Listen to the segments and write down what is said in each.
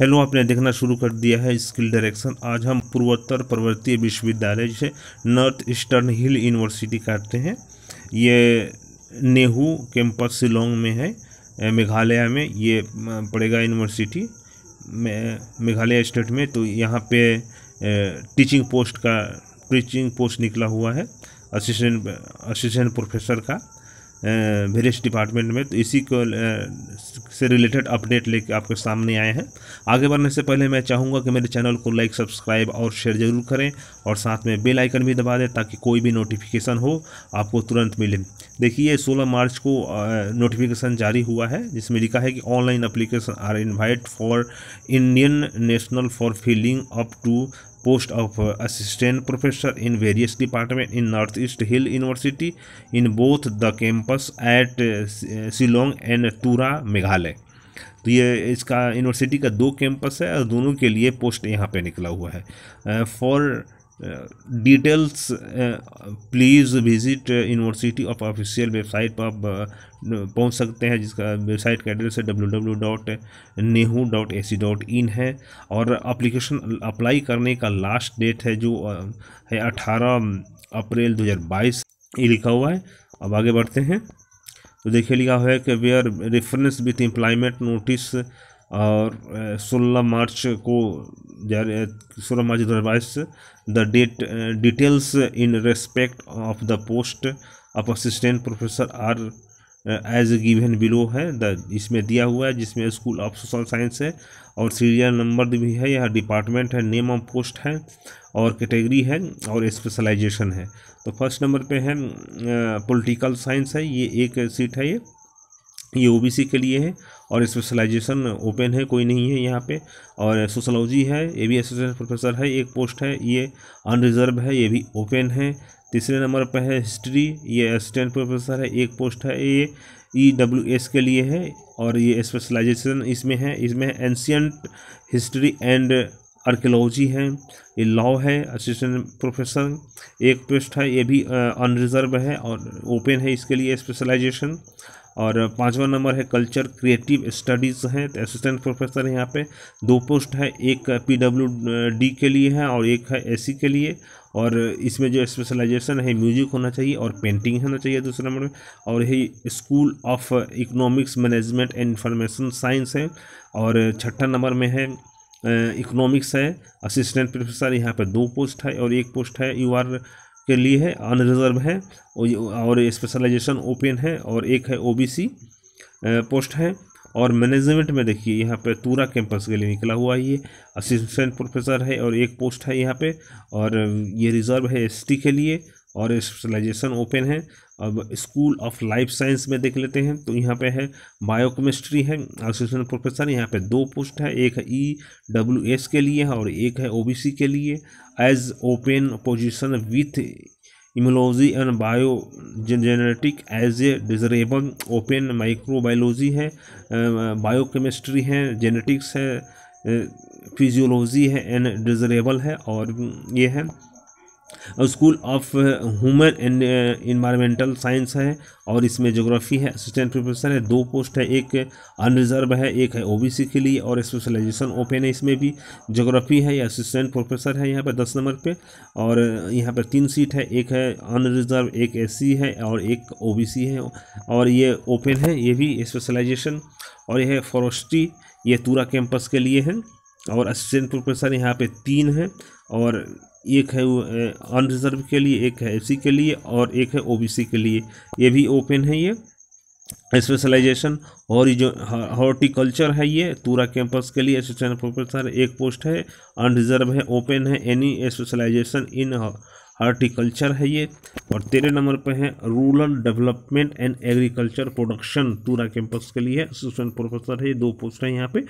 hello आपने देखना शुरू कर दिया है स्किल डायरेक्शन आज हम पूर्वोत्तर पर्वतीय विश्वविद्यालय जिसे नॉर्थ ईस्टर्न हिल यूनिवर्सिटी कहते हैं ये नेहू कैंपस शिलोंग में है मेघालय में ये पड़ेगा यूनिवर्सिटी मेघालय स्टेट में तो यहाँ पे टीचिंग पोस्ट का टीचिंग पोस्ट निकला हुआ है असिस्टेंट असिस्टेंट प्रोफेसर का विलेज डिपार्टमेंट में तो इसी को से रिलेटेड अपडेट लेके आपके सामने आए हैं आगे बढ़ने से पहले मैं चाहूँगा कि मेरे चैनल को लाइक सब्सक्राइब और शेयर ज़रूर करें और साथ में बेल आइकन भी दबा दें ताकि कोई भी नोटिफिकेशन हो आपको तुरंत मिले देखिए 16 मार्च को नोटिफिकेशन जारी हुआ है जिसमें लिखा है कि online application are invite for Indian national for filling up to post of assistant professor in various department in North East Hill University in both the campus at Shillong and Tura Meghalaya तो ये इसका यूनिवर्सिटी का दो कैंपस है और दोनों के लिए पोस्ट यहाँ पे निकला हुआ है for uh, details please visit university of official website पर आप uh, पहुँच सकते हैं जिसका वेबसाइट का एड्रेस है W W dot NEHU dot A C dot in है और अप्लीकेशन अप्लाई करने का लास्ट डेट है जो uh, है अठारह अप्रैल दो हज़ार बाईस ये लिखा हुआ है अब आगे बढ़ते हैं तो देखिए लिखा हुआ है कि where reference with employment notice और uh, सोलह मार्च को there uh, so much revised the date uh, details in respect of the post of assistant as given below है द इसमें दिया हुआ है जिसमें स्कूल ऑफ सोशल साइंस है और सीरियल नंबर भी है यहाँ डिपार्टमेंट है नेम ऑफ पोस्ट है और कैटेगरी है और स्पेशलाइजेशन है तो फर्स्ट नंबर पे है पॉलिटिकल uh, साइंस है ये एक सीट है ये ये ओबीसी के लिए है और स्पेशलाइजेशन ओपन है कोई नहीं है यहाँ पे और सोशलॉजी है ये भी असिस्टेंट प्रोफेसर है एक पोस्ट है ये अनरिजर्व है ये भी ओपन है तीसरे नंबर पर है हिस्ट्री ये असिस्टेंट प्रोफेसर है एक पोस्ट है ये ई डब्ल्यू एस के लिए है और ये स्पेशलाइजेशन इसमें है इसमें है एंशियंट हिस्ट्री एंड आर्कियोलॉजी है ये लॉ है असिस्टेंट प्रोफेसर एक पोस्ट है ये भी अनरिजर्व है और ओपन है इसके लिए स्पेशलाइजेशन और पाँचवा नंबर है कल्चर क्रिएटिव स्टडीज़ हैं तो असिस्टेंट प्रोफेसर है यहाँ पे दो पोस्ट है एक पी डी के लिए है और एक है एसी के लिए और इसमें जो स्पेशलाइजेशन है म्यूजिक होना चाहिए और पेंटिंग होना चाहिए दूसरे नंबर में और यही school of economics management and information science है और छठा नंबर में है इकोनॉमिक्स है असिस्टेंट प्रोफेसर यहाँ पर दो पोस्ट है और एक पोस्ट है यू आर के लिए है अनरिजर्व है और स्पेशलाइजेशन ओपन है और एक है ओबीसी पोस्ट है और मैनेजमेंट में देखिए यहाँ पे तूरा कैंपस के लिए निकला हुआ है ये असिस्टेंट प्रोफेसर है और एक पोस्ट है यहाँ पे और ये रिजर्व है एसटी के लिए और स्पेशलाइजेशन ओपन है अब स्कूल ऑफ लाइफ साइंस में देख लेते हैं तो यहाँ पे है बायोकेमिस्ट्री है असिस्टेंट प्रोफेसर यहाँ पे दो पोस्ट है एक है ई डब्ल्यू एस के लिए है और एक है ओबीसी के लिए as open position with immunology and biogenetic as a desirable open microbiology है बायोकेमिस्ट्री है जेनेटिक्स है फिजियोलॉजी है एंड डिजरेबल है और ये है school of human and environmental science है और इसमें जोग्राफी है असिस्टेंट प्रोफेसर है दो पोस्ट है एक अनरिजर्व है एक है ओबीसी के लिए और स्पेशलाइजेशन ओपन है इसमें भी जोग्राफी है या असिस्टेंट प्रोफेसर है यहाँ पर दस नंबर पे और यहाँ पर तीन सीट है एक है अनरिजर्व एक एस है और एक ओ है और ये ओपन है ये भी स्पेशलाइजेशन और यह है फॉरेस्ट्री ये तूरा कैंपस के लिए है और असिस्टेंट प्रोफेसर यहाँ पे तीन है और एक है अनरिजर्व के लिए एक है एसी के लिए और एक है ओबीसी के लिए ये भी ओपन है ये स्पेशलाइजेशन और जो हॉर्टिकल्चर है ये तूरा कैंपस के लिए असिस्टेंट प्रोफेसर एक पोस्ट है अनरिजर्व है ओपन है एनी स्पेशलाइजेशन इन हॉर्टिकल्चर है ये और तेरह नंबर पे है rural development and agriculture production Tura campus के लिए है असिस्टेंट प्रोफेसर है ये दो पोस्ट है यहाँ पे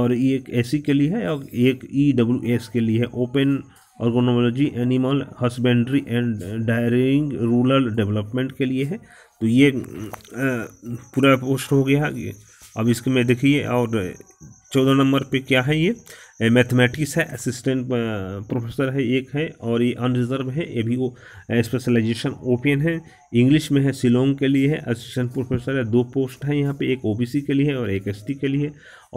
और ये एक एसी के लिए है और एक ई डब्ल्यू एस के लिए है open organology animal husbandry and dairying rural development के लिए है तो ये पूरा पोस्ट हो गया अब इसके में देखिए और चौदह नंबर पे क्या है ये मैथमेटिक्स है असिस्टेंट प्रोफेसर है एक है और ये अनरिजर्व है ये भी वो स्पेशलाइजेशन ओपन है इंग्लिश में है सिलोंग के लिए है असिस्टेंट प्रोफेसर है दो पोस्ट है यहाँ पे एक ओबीसी के लिए है और एक एसटी के लिए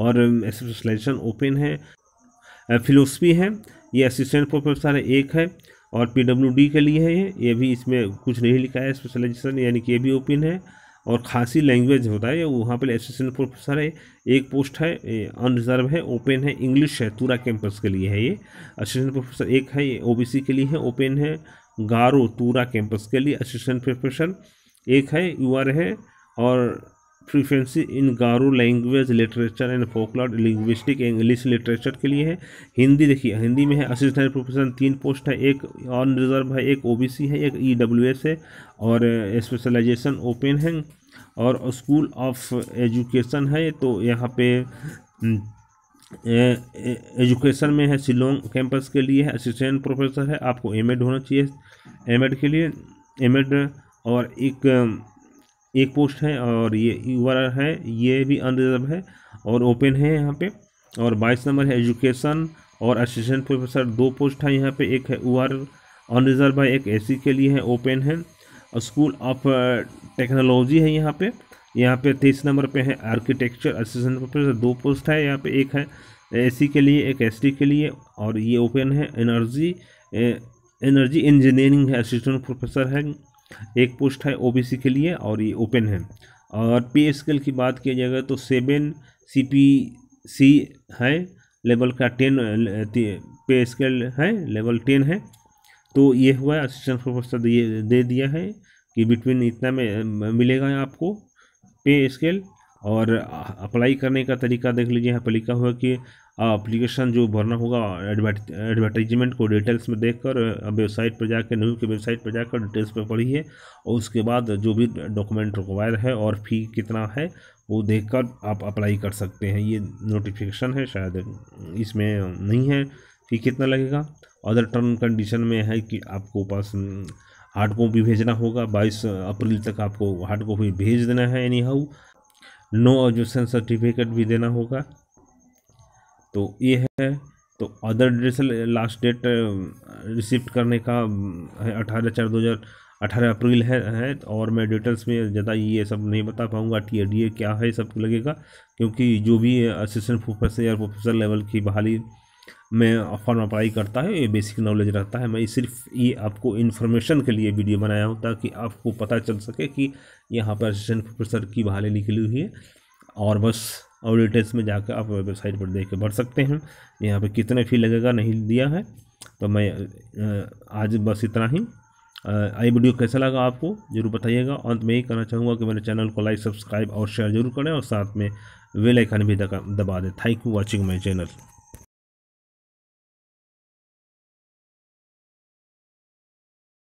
और स्पेशलाइजेशन ओपन है फिलोसफी है ये असिस्टेंट प्रोफेसर है एक है और पीडब्ल्यूडी के लिए है ये ये भी इसमें कुछ नहीं लिखा है स्पेशलाइजेशन यानी कि ये भी ओपन है और खासी लैंग्वेज होता है वहाँ पर असिस्टेंट प्रोफेसर है एक पोस्ट है अनरिजर्व है ओपन है इंग्लिश है तूरा कैंपस के लिए है ये असिस्टेंट प्रोफेसर एक है ये ओबीसी के लिए है ओपन है गारो तूरा कैंपस के लिए असिस्टेंट प्रोफेसर एक है यूआर है और preference in Garo language literature and folklore linguistic English literature के लिए है हिंदी देखिए हिंदी में है असिस्टेंट प्रोफेसर तीन पोस्ट है एक ऑन रिजर्व है एक ओबीसी है एक ईडब्ल्यू e है और स्पेशलाइजेशन uh, ओपन है और स्कूल ऑफ एजुकेशन है तो यहाँ पे एजुकेशन hmm, uh, में है शिलोंग कैंपस के लिए है असिस्टेंट प्रोफेसर है आपको एम होना चाहिए एम के लिए एम और एक um, एक पोस्ट है और ये यूआर है ये भी अनरिजर्व है और ओपन है यहाँ पे और बाईस नंबर है एजुकेशन और असिस्टेंट प्रोफेसर दो पोस्ट है यहाँ पे एक है ओ आर अनरिजर्व है एक एसी e के लिए है ओपन है स्कूल ऑफ टेक्नोलॉजी है यहाँ पे यहाँ पे तेईस नंबर पे है आर्किटेक्चर असिस्टेंट प्रोफेसर दो पोस्ट है यहाँ पे एक है ए e के लिए एक एस के लिए और ये ओपन है एनर्जी एनर्जी इंजीनियरिंग है असिस्टेंट प्रोफेसर है एक पोस्ट है ओबीसी के लिए और ये ओपन है और पे स्केल की बात किया जाएगा तो सेवन सी पी सी है लेवल का टेन पे स्केल है लेवल टेन है तो ये हुआ असिस्टेंट प्रोफेसर दे दिया है कि बिटवीन इतना में मिलेगा आपको पे स्केल और अप्लाई करने का तरीका देख लीजिए यहाँ पर लिखा हुआ कि अप्लीकेशन जो भरना होगा एडवर्टाइजमेंट को डिटेल्स में देखकर वेबसाइट पर जाकर न्यू की वेबसाइट पर जाकर डिटेल्स पर पढ़िए और उसके बाद जो भी डॉक्यूमेंट रिक्वायर है और फी कितना है वो देखकर आप अप्लाई कर सकते हैं ये नोटिफिकेशन है शायद इसमें नहीं है कि कितना लगेगा अदर टर्म कंडीशन में है कि आपको पास हार्ड कॉपी भेजना होगा बाईस अप्रैल तक आपको हार्ड कॉपी भेज देना है anyhow no education certificate भी देना होगा तो ये है तो other date last date receipt करने का है अठारह चार दो हज़ार अठारह अप्रैल है, है और मैं डिटेल्स में ज़्यादा ये सब नहीं बता पाऊँगा टी डी ए क्या है सब लगेगा क्योंकि जो भी असिस्टेंट प्रोफेसर या प्रोफेसर लेवल की बहाली में फॉर्म अप्लाई करता है ये बेसिक नॉलेज रहता है मैं सिर्फ ये आपको इन्फॉर्मेशन के लिए वीडियो बनाया हूँ ताकि आपको पता चल सके कि यहाँ पर असिस्टेंट प्रोफेसर की बहाली निकली हुई है और बस और डिटेल्स में जाकर आप वेबसाइट पर देख के भर सकते हैं यहाँ पर कितने फी लगेगा नहीं दिया है तो मैं आज बस इतना ही आई वीडियो कैसा लगा आपको जरूर बताइएगा अंत में यही कहना चाहूँगा कि मेरे चैनल को लाइक सब्सक्राइब और शेयर जरूर करें और साथ में वेल आइकन भी दबा दें thank you watching my channel